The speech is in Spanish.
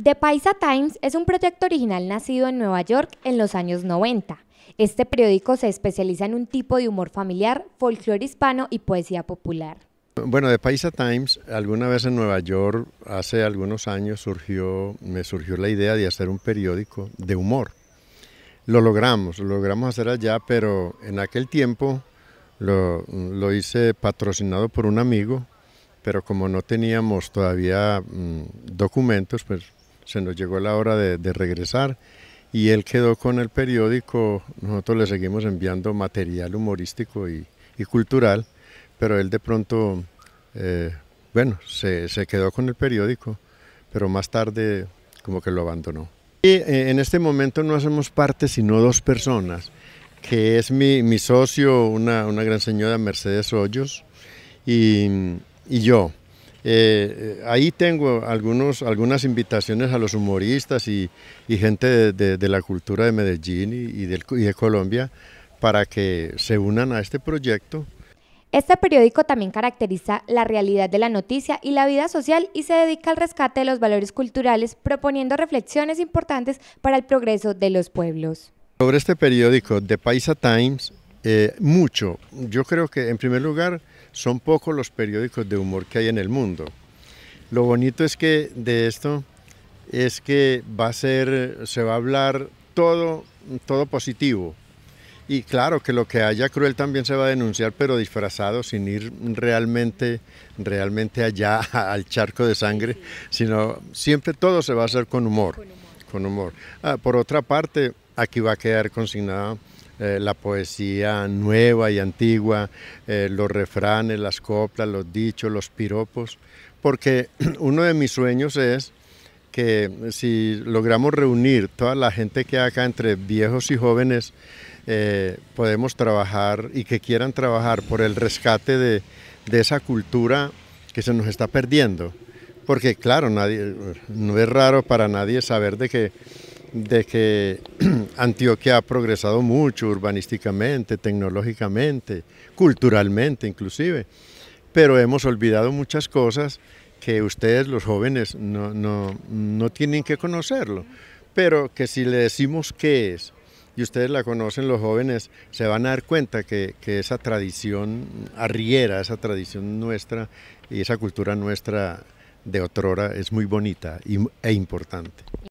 The Paisa Times es un proyecto original nacido en Nueva York en los años 90. Este periódico se especializa en un tipo de humor familiar, folclore hispano y poesía popular. Bueno, The Paisa Times, alguna vez en Nueva York, hace algunos años, surgió, me surgió la idea de hacer un periódico de humor. Lo logramos, lo logramos hacer allá, pero en aquel tiempo lo, hice patrocinado por un amigo, pero como no teníamos todavía mm, documentos, pues se nos llegó la hora de, regresar y él quedó con el periódico, nosotros le seguimos enviando material humorístico y, cultural, pero él de pronto, eh, bueno, se, quedó con el periódico, pero más tarde como que lo abandonó. Y eh, en este momento no hacemos parte sino dos personas, que es mi, socio, una, gran señora Mercedes Hoyos, y yo. Eh, eh, ahí tengo algunas invitaciones a los humoristas y, gente de, la cultura de Medellín y, y de Colombia para que se unan a este proyecto. Este periódico también caracteriza la realidad de la noticia y la vida social y se dedica al rescate de los valores culturales, proponiendo reflexiones importantes para el progreso de los pueblos. Sobre este periódico, The Paisa Times, eh, mucho. Yo creo que en primer lugar son pocos los periódicos de humor que hay en el mundo. Lo bonito es que de esto es que va a ser, se va a hablar todo, todo positivo. Y claro que lo que haya cruel también se va a denunciar, pero disfrazado, sin ir realmente, realmente allá al charco de sangre, sino siempre todo se va a hacer con humor. Con humor. Ah, por otra parte, aquí va a quedar consignada eh, la poesía nueva y antigua, eh, los refranes, las coplas, los dichos, los piropos, porque uno de mis sueños es que si logramos reunir toda la gente que acá entre viejos y jóvenes, eh, podemos trabajar y que quieran trabajar por el rescate de, de esa cultura que se nos está perdiendo. Porque claro, no es raro para nadie saber de que de que Antioquia ha progresado mucho urbanísticamente, tecnológicamente, culturalmente inclusive, pero hemos olvidado muchas cosas que ustedes los jóvenes no, tienen que conocerlo, pero que si le decimos qué es, y ustedes la conocen los jóvenes, se van a dar cuenta que, que, esa tradición arriera, esa tradición nuestra y esa cultura nuestra de otrora es muy bonita e importante.